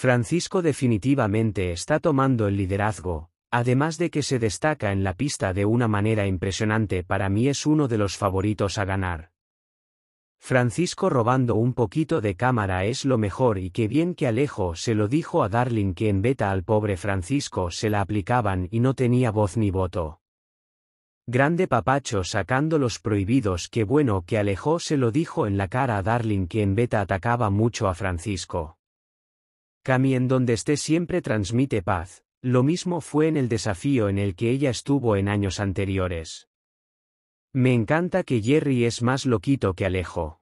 Francisco definitivamente está tomando el liderazgo, además de que se destaca en la pista de una manera impresionante para mí es uno de los favoritos a ganar. Francisco robando un poquito de cámara es lo mejor y qué bien que Alejo se lo dijo a Darling que en beta al pobre Francisco se la aplicaban y no tenía voz ni voto. Grande papacho sacando los prohibidos qué bueno que Alejo se lo dijo en la cara a Darling que en beta atacaba mucho a Francisco. Cami en donde esté siempre transmite paz, lo mismo fue en el desafío en el que ella estuvo en años anteriores. Me encanta que Jerry es más loquito que Alejo.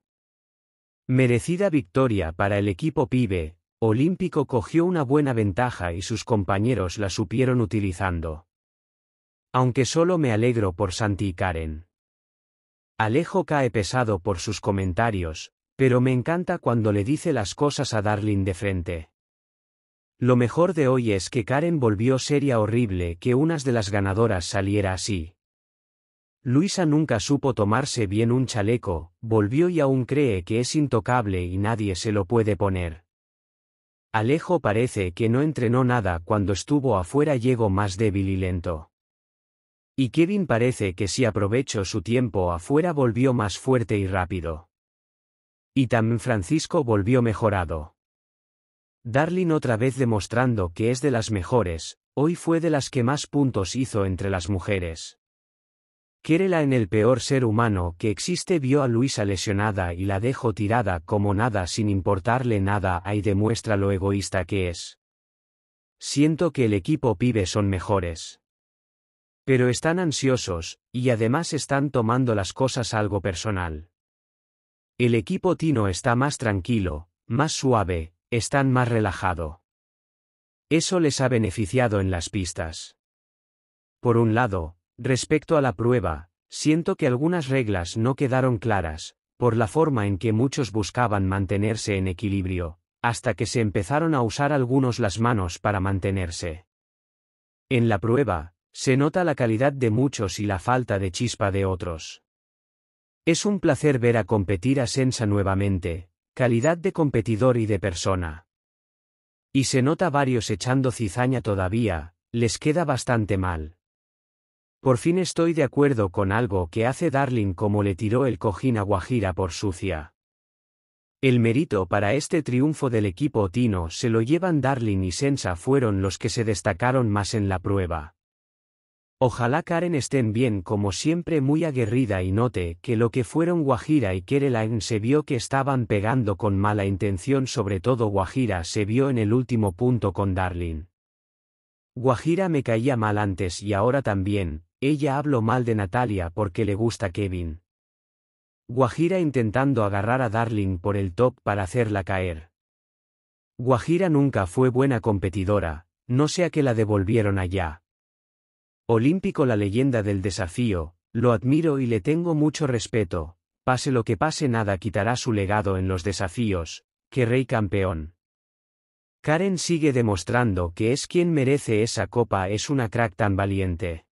Merecida victoria para el equipo pibe, Olímpico cogió una buena ventaja y sus compañeros la supieron utilizando. Aunque solo me alegro por Santi y Karen. Alejo cae pesado por sus comentarios, pero me encanta cuando le dice las cosas a Darlin de frente. Lo mejor de hoy es que Karen volvió seria horrible que unas de las ganadoras saliera así. Luisa nunca supo tomarse bien un chaleco, volvió y aún cree que es intocable y nadie se lo puede poner. Alejo parece que no entrenó nada cuando estuvo afuera llegó más débil y lento. Y Kevin parece que si aprovechó su tiempo afuera volvió más fuerte y rápido. Y también Francisco volvió mejorado. Darlin otra vez demostrando que es de las mejores, hoy fue de las que más puntos hizo entre las mujeres. Quérela en el peor ser humano que existe vio a Luisa lesionada y la dejó tirada como nada sin importarle nada ahí demuestra lo egoísta que es. Siento que el equipo pibe son mejores. Pero están ansiosos, y además están tomando las cosas algo personal. El equipo Tino está más tranquilo, más suave, están más relajado. Eso les ha beneficiado en las pistas. Por un lado, respecto a la prueba, siento que algunas reglas no quedaron claras, por la forma en que muchos buscaban mantenerse en equilibrio, hasta que se empezaron a usar algunos las manos para mantenerse. En la prueba, se nota la calidad de muchos y la falta de chispa de otros. Es un placer ver a competir a Sensa nuevamente, Calidad de competidor y de persona. Y se nota varios echando cizaña todavía, les queda bastante mal. Por fin estoy de acuerdo con algo que hace Darling como le tiró el cojín a Guajira por sucia. El mérito para este triunfo del equipo Tino se lo llevan Darling y Sensa fueron los que se destacaron más en la prueba. Ojalá Karen estén bien como siempre muy aguerrida y note que lo que fueron Guajira y Kerelain se vio que estaban pegando con mala intención sobre todo Guajira se vio en el último punto con Darling. Guajira me caía mal antes y ahora también, ella habló mal de Natalia porque le gusta Kevin. Guajira intentando agarrar a Darling por el top para hacerla caer. Guajira nunca fue buena competidora, no sea que la devolvieron allá Olímpico la leyenda del desafío, lo admiro y le tengo mucho respeto, pase lo que pase nada quitará su legado en los desafíos, que rey campeón. Karen sigue demostrando que es quien merece esa copa es una crack tan valiente.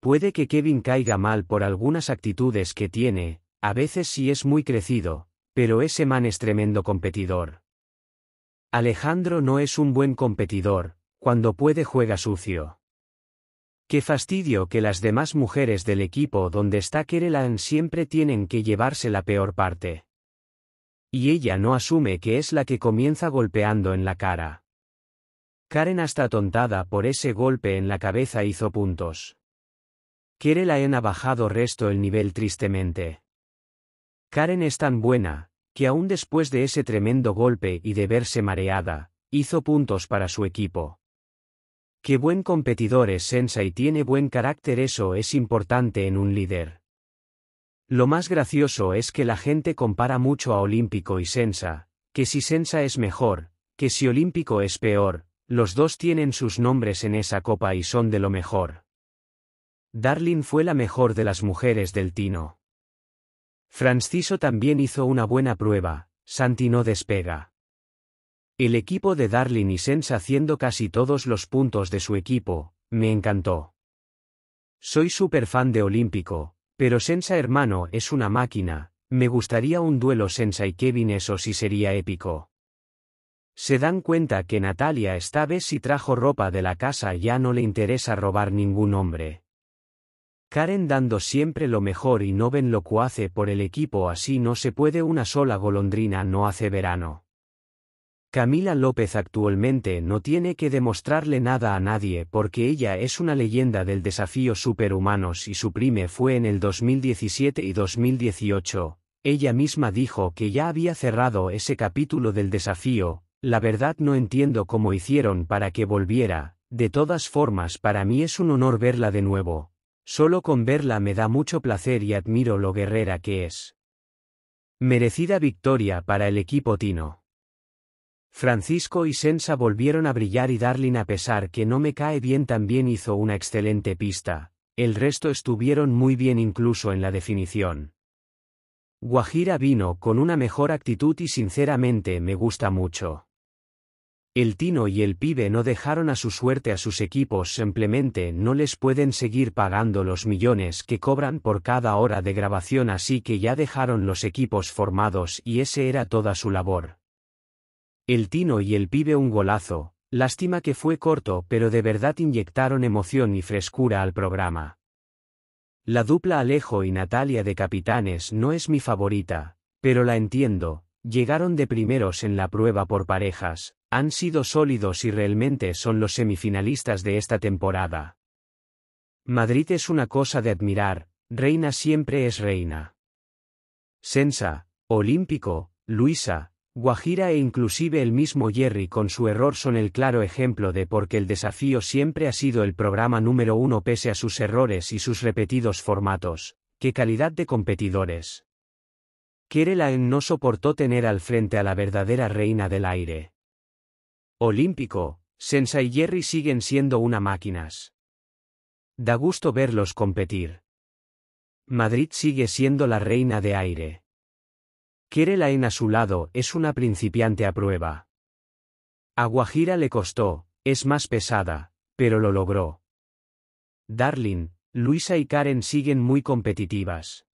Puede que Kevin caiga mal por algunas actitudes que tiene, a veces sí es muy crecido, pero ese man es tremendo competidor. Alejandro no es un buen competidor, cuando puede juega sucio. Qué fastidio que las demás mujeres del equipo donde está Kerelan siempre tienen que llevarse la peor parte. Y ella no asume que es la que comienza golpeando en la cara. Karen hasta atontada por ese golpe en la cabeza hizo puntos. Kerelaen ha bajado resto el nivel tristemente. Karen es tan buena, que aún después de ese tremendo golpe y de verse mareada, hizo puntos para su equipo. Qué buen competidor es Sensa y tiene buen carácter eso es importante en un líder. Lo más gracioso es que la gente compara mucho a Olímpico y Sensa, que si Sensa es mejor, que si Olímpico es peor, los dos tienen sus nombres en esa copa y son de lo mejor. Darling fue la mejor de las mujeres del Tino. Franciso también hizo una buena prueba, Santi no despega. El equipo de Darling y Sensa haciendo casi todos los puntos de su equipo, me encantó. Soy súper fan de Olímpico, pero Sensa hermano es una máquina, me gustaría un duelo Sensa y Kevin eso sí sería épico. Se dan cuenta que Natalia esta vez si trajo ropa de la casa ya no le interesa robar ningún hombre. Karen dando siempre lo mejor y no ven lo hace por el equipo así no se puede una sola golondrina no hace verano. Camila López actualmente no tiene que demostrarle nada a nadie porque ella es una leyenda del desafío superhumanos y su prime fue en el 2017 y 2018. Ella misma dijo que ya había cerrado ese capítulo del desafío, la verdad no entiendo cómo hicieron para que volviera, de todas formas para mí es un honor verla de nuevo. Solo con verla me da mucho placer y admiro lo guerrera que es. Merecida victoria para el equipo Tino. Francisco y Sensa volvieron a brillar y Darling a pesar que no me cae bien también hizo una excelente pista, el resto estuvieron muy bien incluso en la definición. Guajira vino con una mejor actitud y sinceramente me gusta mucho. El Tino y el pibe no dejaron a su suerte a sus equipos, simplemente no les pueden seguir pagando los millones que cobran por cada hora de grabación, así que ya dejaron los equipos formados y ese era toda su labor. El Tino y el pibe un golazo, lástima que fue corto, pero de verdad inyectaron emoción y frescura al programa. La dupla Alejo y Natalia de Capitanes no es mi favorita, pero la entiendo, llegaron de primeros en la prueba por parejas, han sido sólidos y realmente son los semifinalistas de esta temporada. Madrid es una cosa de admirar, reina siempre es reina. Sensa, Olímpico, Luisa, Guajira e inclusive el mismo Jerry con su error son el claro ejemplo de por qué el desafío siempre ha sido el programa número uno pese a sus errores y sus repetidos formatos. ¡Qué calidad de competidores! Kerelaen no soportó tener al frente a la verdadera reina del aire. Olímpico, Sensa y Jerry siguen siendo una máquinas. Da gusto verlos competir. Madrid sigue siendo la reina de aire. Quiere a su lado, es una principiante a prueba. A Guajira le costó, es más pesada, pero lo logró. Darling, Luisa y Karen siguen muy competitivas.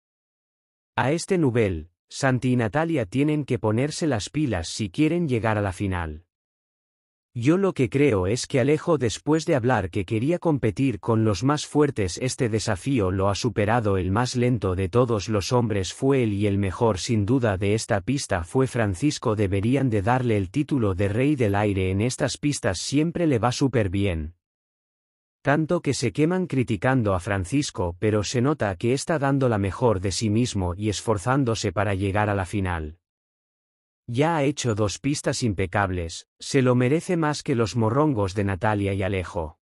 A este nivel, Santi y Natalia tienen que ponerse las pilas si quieren llegar a la final. Yo lo que creo es que Alejo después de hablar que quería competir con los más fuertes este desafío lo ha superado el más lento de todos los hombres fue él y el mejor sin duda de esta pista fue Francisco deberían de darle el título de rey del aire en estas pistas siempre le va súper bien. Tanto que se queman criticando a Francisco pero se nota que está dando la mejor de sí mismo y esforzándose para llegar a la final. Ya ha hecho dos pistas impecables, se lo merece más que los morrongos de Natalia y Alejo.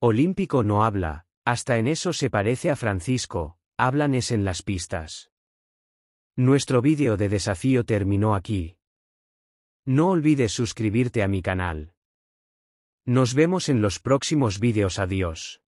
Olímpico no habla, hasta en eso se parece a Francisco, hablan es en las pistas. Nuestro vídeo de desafío terminó aquí. No olvides suscribirte a mi canal. Nos vemos en los próximos vídeos adiós.